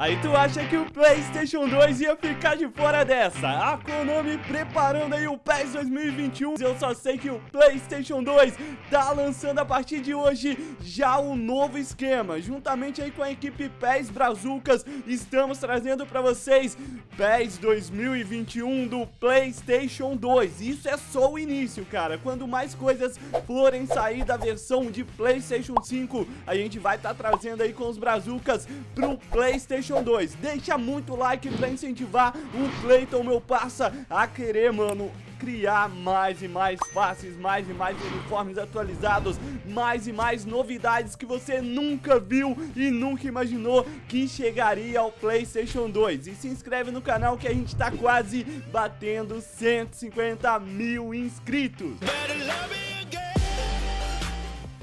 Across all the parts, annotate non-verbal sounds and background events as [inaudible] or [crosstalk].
Aí tu acha que o Playstation 2 ia ficar de fora dessa? A ah, Konami preparando aí o PES 2021. Eu só sei que o Playstation 2 tá lançando a partir de hoje já o um novo esquema. Juntamente aí com a equipe PES Brazucas, estamos trazendo para vocês PES 2021 do Playstation 2. Isso é só o início, cara. Quando mais coisas forem sair da versão de Playstation 5, a gente vai estar tá trazendo aí com os Brazucas pro Playstation Playstation 2. Deixa muito like pra incentivar o Clayton, meu parça, a querer, mano, criar mais e mais faces, mais e mais uniformes atualizados, mais e mais novidades que você nunca viu e nunca imaginou que chegaria ao Playstation 2. E se inscreve no canal que a gente tá quase batendo 150 mil inscritos. Better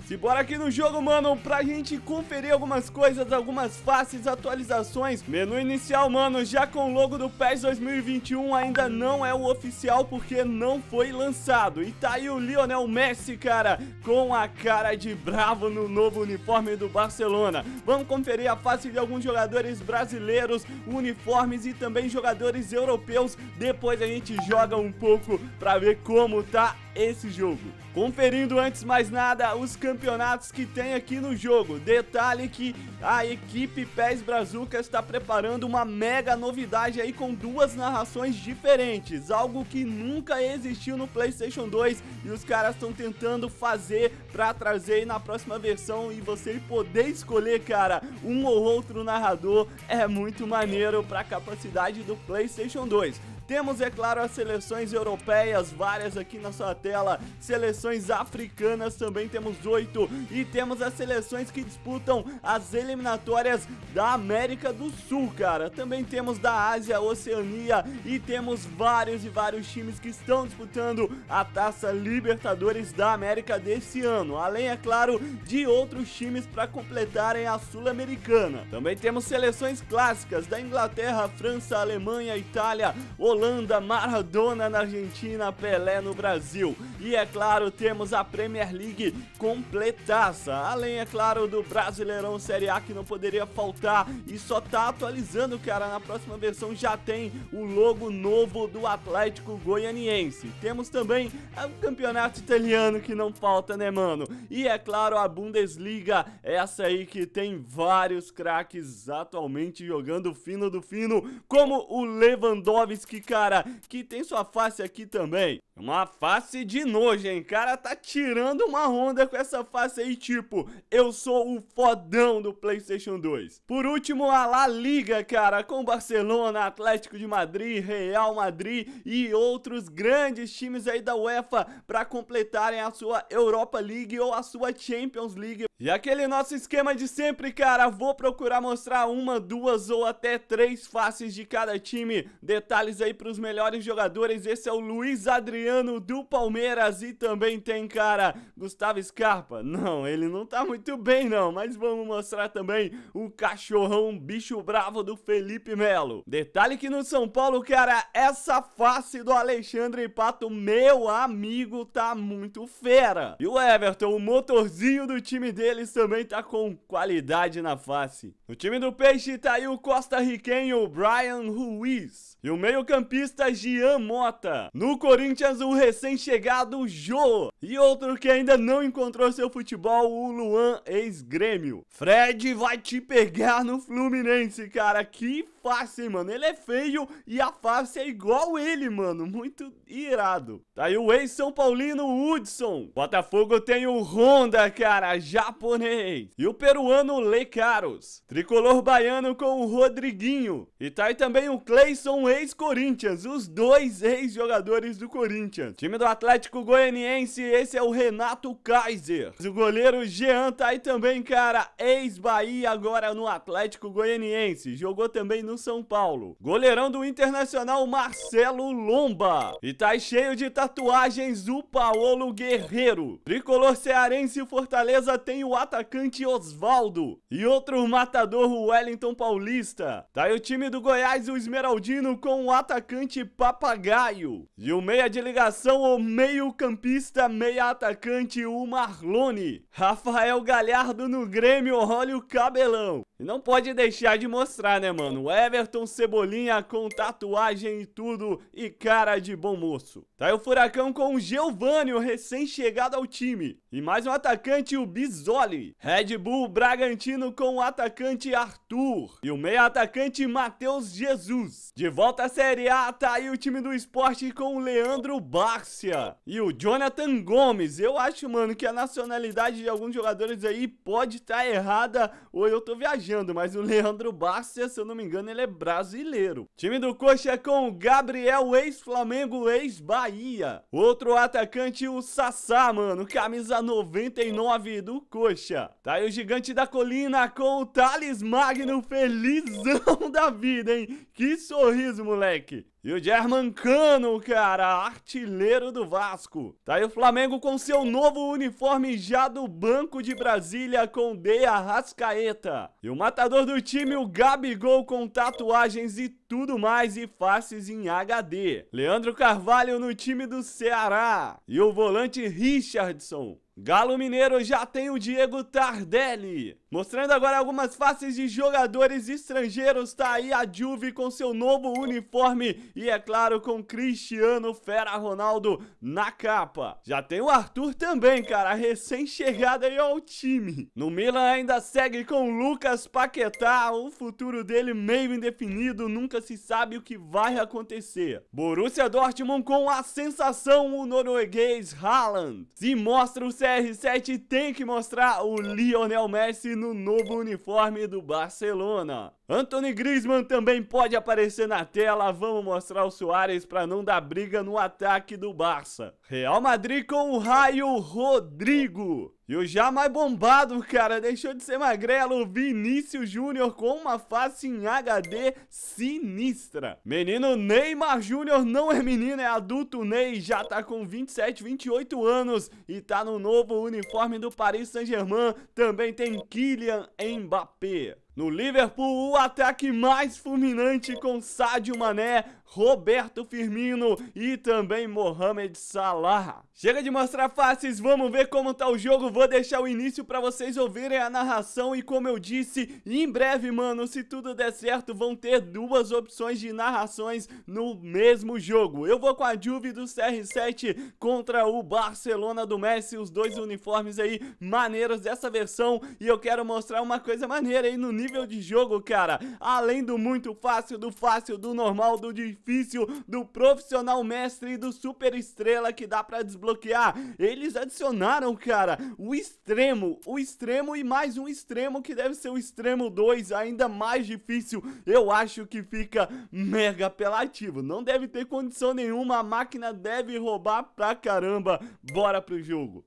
se bora aqui no jogo, mano, pra gente conferir algumas coisas, algumas faces, atualizações. Menu inicial, mano, já com o logo do PES 2021, ainda não é o oficial porque não foi lançado. E tá aí o Lionel Messi, cara, com a cara de bravo no novo uniforme do Barcelona. Vamos conferir a face de alguns jogadores brasileiros, uniformes e também jogadores europeus. Depois a gente joga um pouco pra ver como tá esse jogo. Conferindo antes mais nada os campeonatos que tem aqui no jogo. Detalhe que a equipe Pés Brazuca está preparando uma mega novidade aí com duas narrações diferentes, algo que nunca existiu no PlayStation 2 e os caras estão tentando fazer para trazer aí na próxima versão e você poder escolher, cara, um ou outro narrador é muito maneiro para a capacidade do PlayStation 2. Temos, é claro, as seleções europeias, várias aqui na sua tela. Seleções africanas também temos oito. E temos as seleções que disputam as eliminatórias da América do Sul, cara. Também temos da Ásia, Oceania e temos vários e vários times que estão disputando a Taça Libertadores da América desse ano. Além, é claro, de outros times para completarem a Sul-Americana. Também temos seleções clássicas da Inglaterra, França, Alemanha, Itália, Holanda, Holanda, Maradona na Argentina, Pelé no Brasil. E é claro, temos a Premier League completaça. Além, é claro, do Brasileirão Série A que não poderia faltar. E só tá atualizando, cara. Na próxima versão já tem o logo novo do Atlético Goianiense. Temos também o campeonato italiano que não falta, né, mano? E é claro, a Bundesliga, essa aí que tem vários craques atualmente jogando fino do fino, como o Lewandowski cara, que tem sua face aqui também. É uma face de nojo, hein? Cara, tá tirando uma onda com essa face aí, tipo, eu sou o fodão do PlayStation 2. Por último, a La Liga, cara, com Barcelona, Atlético de Madrid, Real Madrid e outros grandes times aí da UEFA para completarem a sua Europa League ou a sua Champions League. E aquele nosso esquema de sempre, cara, vou procurar mostrar uma, duas ou até três faces de cada time. Detalhes aí pros melhores jogadores. Esse é o Luiz Adriano Adriano do Palmeiras e também tem, cara, Gustavo Scarpa. Não, ele não tá muito bem não, mas vamos mostrar também o cachorrão bicho bravo do Felipe Melo. Detalhe que no São Paulo, cara, essa face do Alexandre Pato, meu amigo, tá muito fera. E o Everton, o motorzinho do time deles também tá com qualidade na face. No time do Peixe tá aí o costarriquenho Brian Ruiz e o meio-campista Gian Mota. No Corinthians o recém-chegado Jô e outro que ainda não encontrou seu futebol, o Luan ex-grêmio. Fred vai te pegar no Fluminense, cara. Que fácil hein, mano. Ele é feio e a face é igual ele, mano. Muito irado. Tá aí o ex-São Paulino Hudson. Botafogo tem o Honda, cara, japonês. E o peruano Lecaros. Tricolor baiano com o Rodriguinho. E tá aí também o Cleison ex-Corinthians. Os dois ex-jogadores do Corinthians. Corinthians. Time do Atlético Goianiense, esse é o Renato Kaiser. O goleiro Jean tá aí também, cara. Ex-Bahia, agora no Atlético Goianiense. Jogou também no São Paulo. Goleirão do Internacional, Marcelo Lomba. E tá aí cheio de tatuagens o Paolo Guerreiro. Tricolor Cearense e Fortaleza tem o atacante Osvaldo. E outro matador, o Wellington Paulista. Tá aí o time do Goiás, o Esmeraldino, com o atacante Papagaio. E o meia de ligação o meio-campista, meia-atacante, o Marlone. Rafael Galhardo no Grêmio, olha o cabelão. E não pode deixar de mostrar, né, mano? Everton Cebolinha com tatuagem e tudo e cara de bom moço. Tá aí o Furacão com o Giovani, o recém-chegado ao time. E mais um atacante, o Bisoli. Red Bull Bragantino com o atacante Arthur. E o meio-atacante, Matheus Jesus. De volta à Série A, tá aí o time do esporte com o Leandro Bárcia. E o Jonathan Gomes. Eu acho, mano, que a nacionalidade de alguns jogadores aí pode estar tá errada ou eu tô viajando viajando, mas o Leandro Bárcia, se eu não me engano, ele é brasileiro. Time do Coxa é com o Gabriel, ex-Flamengo, ex-Bahia. Outro atacante, o Sassá, mano, camisa 99 do Coxa. Tá aí o gigante da colina com o Thales Magno, felizão [laughs] da vida, hein? Que sorriso, moleque. E o Germancano, cara, artilheiro do Vasco. Tá aí o Flamengo com seu novo uniforme já do Banco de Brasília com Deia Rascaeta. E o matador do time, o Gabigol, com tatuagens e tudo mais e faces em HD. Leandro Carvalho no time do Ceará. E o volante Richardson. Galo Mineiro já tem o Diego Tardelli. Mostrando agora algumas faces de jogadores estrangeiros, tá aí a Juve com seu novo uniforme e é claro com Cristiano Fera Ronaldo na capa. Já tem o Arthur também, cara, recém-chegado aí ao time. No Milan ainda segue com Lucas Paquetá, o futuro dele meio indefinido, nunca se sabe o que vai acontecer. Borussia Dortmund com a sensação, o norueguês Haaland. Se mostra o CR7, tem que mostrar o Lionel Messi no no novo uniforme do Barcelona. Anthony Griezmann também pode aparecer na tela. Vamos mostrar o Soares para não dar briga no ataque do Barça. Real Madrid com o Raio Rodrigo. E o já mais bombado, cara, deixou de ser magrelo, Vinícius Júnior com uma face em HD sinistra. Menino Neymar Júnior não é menino, é adulto Ney, já tá com 27, 28 anos e tá no novo uniforme do Paris Saint-Germain. Também tem Kylian Mbappé. No Liverpool, o ataque mais fulminante com Sadio Mané, Roberto Firmino e também Mohamed Salah. Chega de mostrar faces, vamos ver como tá o jogo. Vou deixar o início para vocês ouvirem a narração e como eu disse, em breve, mano, se tudo der certo, vão ter duas opções de narrações no mesmo jogo. Eu vou com a Juve do CR7 contra o Barcelona do Messi, os dois uniformes aí maneiros dessa versão e eu quero mostrar uma coisa maneira aí no nível de jogo, cara. Além do muito fácil, do fácil, do normal, do difícil difícil do profissional mestre e do super estrela que dá pra desbloquear. Eles adicionaram, cara, o extremo, o extremo e mais um extremo que deve ser o extremo 2, ainda mais difícil. Eu acho que fica mega apelativo. Não deve ter condição nenhuma, a máquina deve roubar pra caramba. Bora pro jogo.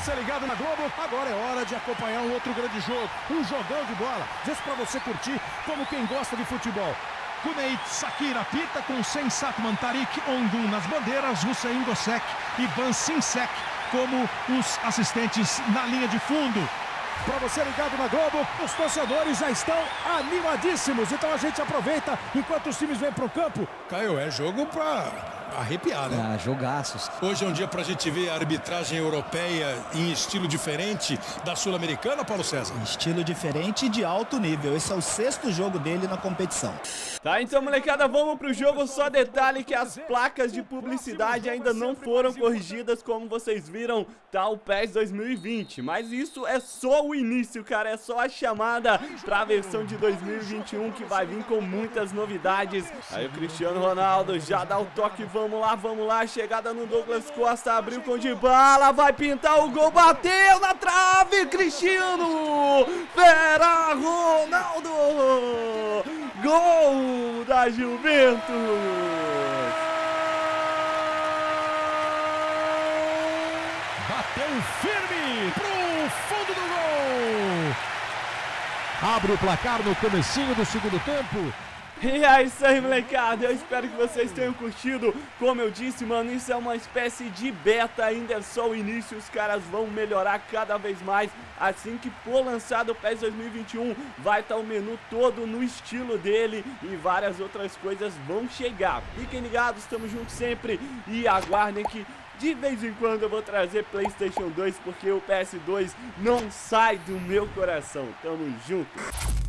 você ligado na Globo, agora é hora de acompanhar um outro grande jogo, um jogão de bola, desse para você curtir como quem gosta de futebol. Kuneit Sakira pita com Sensat Mantarik Ongun nas bandeiras, Hussein Gosek e Van Sinsek como os assistentes na linha de fundo. Para você ligado na Globo, os torcedores já estão animadíssimos. Então a gente aproveita enquanto os times vêm para o campo. Caio, é jogo para arrepiar, né? Ah, jogaços. Hoje é um dia para a gente ver a arbitragem europeia em estilo diferente da sul-americana, Paulo César? estilo diferente e de alto nível. Esse é o sexto jogo dele na competição. Tá, então, molecada, vamos pro jogo. Só detalhe que as placas de publicidade ainda não foram corrigidas, como vocês viram, tá o PES 2020. Mas isso é só o início, cara. É só a chamada pra versão de 2021 que vai vir com muitas novidades. Aí o Cristiano Ronaldo já dá o toque vamos lá, vamos lá. Chegada no Douglas Costa, abriu com de bala, vai pintar o gol, bateu na trave, Cristiano! Vera Ronaldo! Gol da Juventus! Bateu firme pro fundo do gol! Abre o placar no comecinho do segundo tempo. E é isso aí, molecada. Eu espero que vocês tenham curtido. Como eu disse, mano, isso é uma espécie de beta. Ainda é só o início. Os caras vão melhorar cada vez mais. Assim que for lançado o PES 2021, vai estar tá o menu todo no estilo dele. E várias outras coisas vão chegar. Fiquem ligados, estamos juntos sempre. E aguardem que... De vez em quando eu vou trazer PlayStation 2 porque o PS2 não sai do meu coração. Tamo junto.